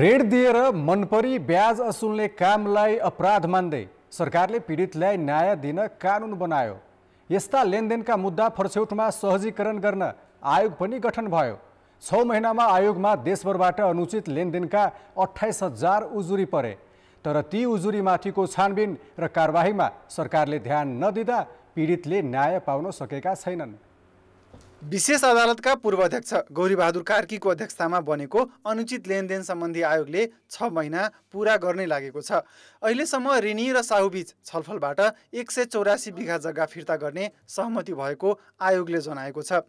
red दिएर मनपरी ब्याज असुल्ने कामलाई अपराध मान्दै सरकारले पीडितलाई न्याय दिन कानुन बनायो यस्ता लेनदेनका मुद्दा फरछौटमा सहजीकरण गर्न आयोग पनि गठन भयो छ महिनामा आयोगमा देशभरबाट अनुचित लेनदेनका अठाइस हजार उजुरी परे तर ती उजुरीमाथिको छानबिन र कारवाहीमा सरकारले ध्यान नदिँदा पीडितले न्याय पाउन सकेका छैनन् विशेष अदालतका पूर्व पूर्वाध्यक्ष गौरीबहादुर कार्कीको अध्यक्षतामा बनेको अनुचित लेनदेन सम्बन्धी आयोगले छ महिना पुरा गर्नै लागेको छ अहिलेसम्म ऋणी र साहुबीच छलफलबाट एक सय चौरासी बिघा जग्गा फिर्ता गर्ने सहमति भएको आयोगले जनाएको छ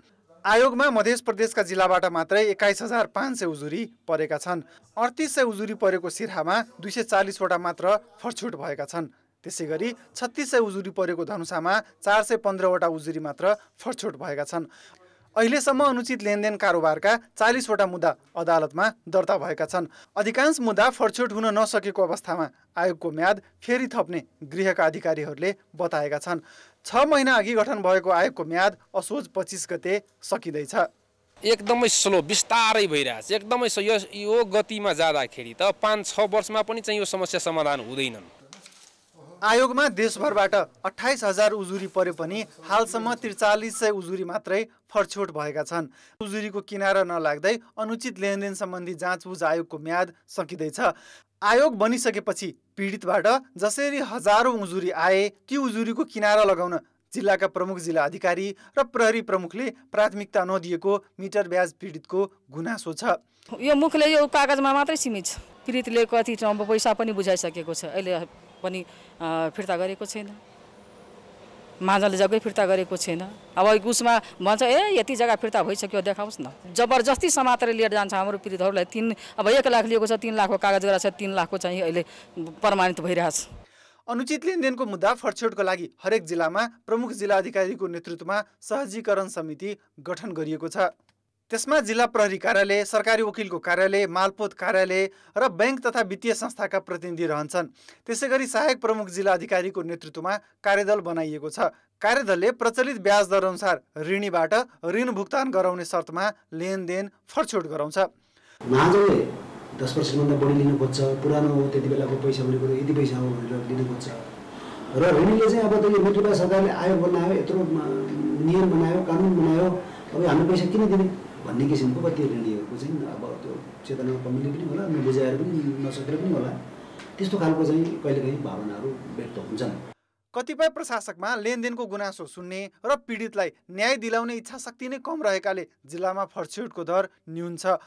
आयोगमा मध्य प्रदेशका जिल्लाबाट मात्रै एक्काइस हजार पाँच सय उजुरी परेका छन् अडतिस सय उजुरी परेको सिरहामा दुई सय चालिसवटा मात्र फरछुट भएका छन् त्यसै गरी छत्तिस सय उजुरी परेको धनुषामा चार सय पन्ध्रवटा उजुरी मात्र फरछोट भएका छन् अहिलेसम्म अनुचित लेनदेन कारोबारका चालिसवटा मुद्दा अदालतमा दर्ता भएका छन् अधिकांश मुद्दा फर्छुट हुन नसकेको अवस्थामा आयोगको म्याद फेरि थप्ने गृहका अधिकारीहरूले बताएका छन् छ महिना अघि गठन भएको आयोगको म्याद असोज पच्चिस गते सकिँदैछ एकदमै स्लो बिस्तारै भइरहेछ एकदमै यो गतिमा जाँदाखेरि त पाँच छ वर्षमा पनि चाहिँ यो समस्या समाधान हुँदैनन् आयोगमा देशभरबाट अठाइस हजार उजुरी परे पनि हालसम्म त्रिचालिस सय उजुरी मात्रै फरछोट भएका छन् उजुरीको किनारा नलाग्दै अनुचित लेनदेन सम्बन्धी जाँचबुझ आयोगको म्याद सकिँदैछ आयोग बनिसकेपछि पीडितबाट जसरी हजारौँ उजुरी आए ती उजुरीको किनारा लगाउन जिल्लाका प्रमुख जिल्ला अधिकारी र प्रहरी प्रमुखले प्राथमिकता नदिएको मिटर ब्याज पीडितको गुनासो छ यो मुखले यो कागजमा मात्रै सीमित छ पीडितले कति पैसा पनि बुझाइसकेको छ अहिले पनि फिर्ता गरेको छैन माझले जग्गै फिर्ता गरेको छैन अब उसमा भन्छ ए यति जग्गा फिर्ता भइसक्यो देखाउँछ न जबरजस्ती समातेर लिएर जान्छ हाम्रो पीडितहरूलाई तिन अब एक लाख लिएको छ तिन लाखको कागज गरेर छ तिन लाखको चाहिँ अहिले प्रमाणित भइरहेछ अनुचित लेनदेनको मुद्दा फडछोडको लागि हरेक जिल्लामा प्रमुख जिल्ला अधिकारीको नेतृत्वमा सहजीकरण समिति गठन गरिएको छ त्यसमा जिल्ला प्रहरी कार्यालय सरकारी वकिलको कार्यालय मालपोत कार्यालय र ब्याङ्क तथा वित्तीय संस्थाका प्रतिनिधि रहन्छन् त्यसै गरी सहायक प्रमुख जिल्ला अधिकारीको नेतृत्वमा कार्यदल बनाइएको छ कार्यदलले प्रचलित ब्याज अनुसार ऋणीबाट ऋण भुक्तान गराउने शर्तमा लेनदेन फरछोट गराउँछ महाजनले दस पर्सेन्टभन्दा बढी लिनु खोज्छ पुरानो त्यति बेलाको पैसा भनेको यति पैसा हो भनेर लिनु खोज्छ र ऋणीले चाहिँ अब त्यसले नेकपा सरकारले आयो बनायो यत्रो नियम बनायो कानुन बनायो अब हामी पैसा किन दिने भन्ने किसिमको कति ऋणीहरूको चाहिँ अब त्यो चेतनामा कमिले पनि होला अनि बुझाएर पनि नसकेर पनि होला त्यस्तो खालको चाहिँ कहिलेकाहीँ भावनाहरू व्यक्त हुन्छन् कतिपय प्रशासकमा लेनदेनको गुनासो सुन्ने र पीडितलाई न्याय दिलाउने इच्छा शक्ति नै कम रहेकाले जिल्लामा फर्स्युटको दर न्यून छ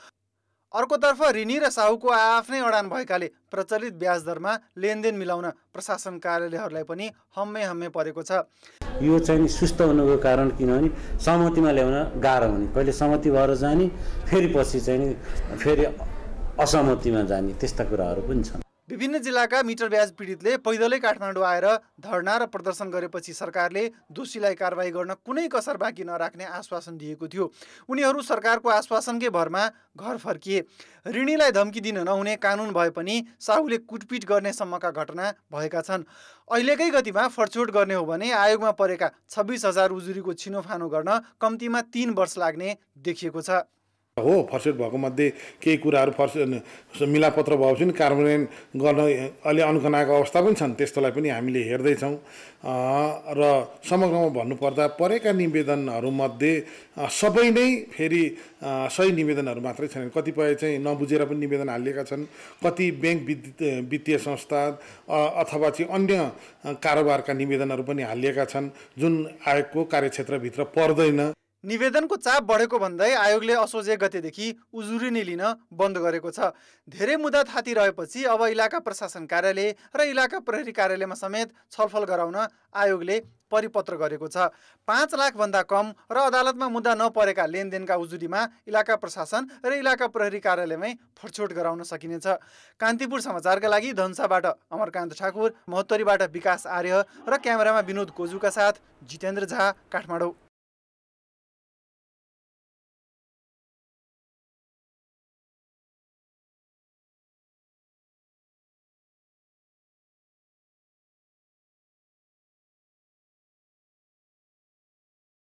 अर्कोतर्फ ऋणी र साहुको आआफ्नै अडान भएकाले प्रचलित ब्याज दरमा लेनदेन मिलाउन प्रशासन कार्यालयहरूलाई पनि हम्मे हम्मे परेको छ यो चाहिँ सुस्त हुनुको कारण किनभने सहमतिमा ल्याउन गाह्रो हुने पहिले सहमति भएर जाने फेरि पछि चाहिँ फेरि असहमतिमा जाने त्यस्ता कुराहरू पनि छन् विभिन्न जिल्लाका मिटर ब्याज पीडितले पैदलै काठमाडौँ आएर धरना र प्रदर्शन गरेपछि सरकारले दोषीलाई कारवाही गर्न कुनै कसर बाँकी नराख्ने आश्वासन दिएको थियो उनीहरू सरकारको आश्वासनकै भरमा घर फर्किए ऋणीलाई धम्की दिन नहुने कानुन भए पनि साहुले कुटपिट गर्ने सम्मका घटना भएका छन् अहिलेकै गतिमा फडछोड गर्ने हो भने आयोगमा परेका छब्बिस हजार उजुरीको छिनोफानो गर्न कम्तीमा तिन वर्ष लाग्ने देखिएको छ हो फर्सेट भएको मध्ये केही कुराहरू फर्स मिलापत्र भएपछि पनि कार्यान्वयन गर्न अलि अनुकनाको अवस्था पनि छन् त्यस्तोलाई पनि हामीले हेर्दैछौँ र समग्रमा भन्नुपर्दा परेका निवेदनहरूमध्ये सबै नै फेरि सही निवेदनहरू मात्रै छैनन् कतिपय चाहिँ नबुझेर पनि निवेदन हालिएका छन् कति ब्याङ्क वित्तीय संस्था अथवा चाहिँ अन्य कारोबारका निवेदनहरू पनि हालिएका छन् जुन आयोगको कार्यक्षेत्रभित्र पर्दैन निवेदनको चाप बढेको भन्दै आयोगले असोजे गतेदेखि नै लिन बन्द गरेको छ धेरै मुद्दा थाती रहेपछि अब इलाका प्रशासन कार्यालय र इलाका प्रहरी कार्यालयमा समेत छलफल गराउन आयोगले परिपत्र गरेको छ पाँच लाखभन्दा कम र अदालतमा मुद्दा नपरेका लेनदेनका उजुरीमा इलाका प्रशासन र इलाका प्रहरी कार्यालयमै फडछोट गराउन सकिनेछ कान्तिपुर समाचारका लागि धनसाबाट अमरकान्त ठाकुर महोत्तरीबाट विकास आर्य र क्यामेरामा विनोद कोजुका साथ जितेन्द्र झा काठमाडौँ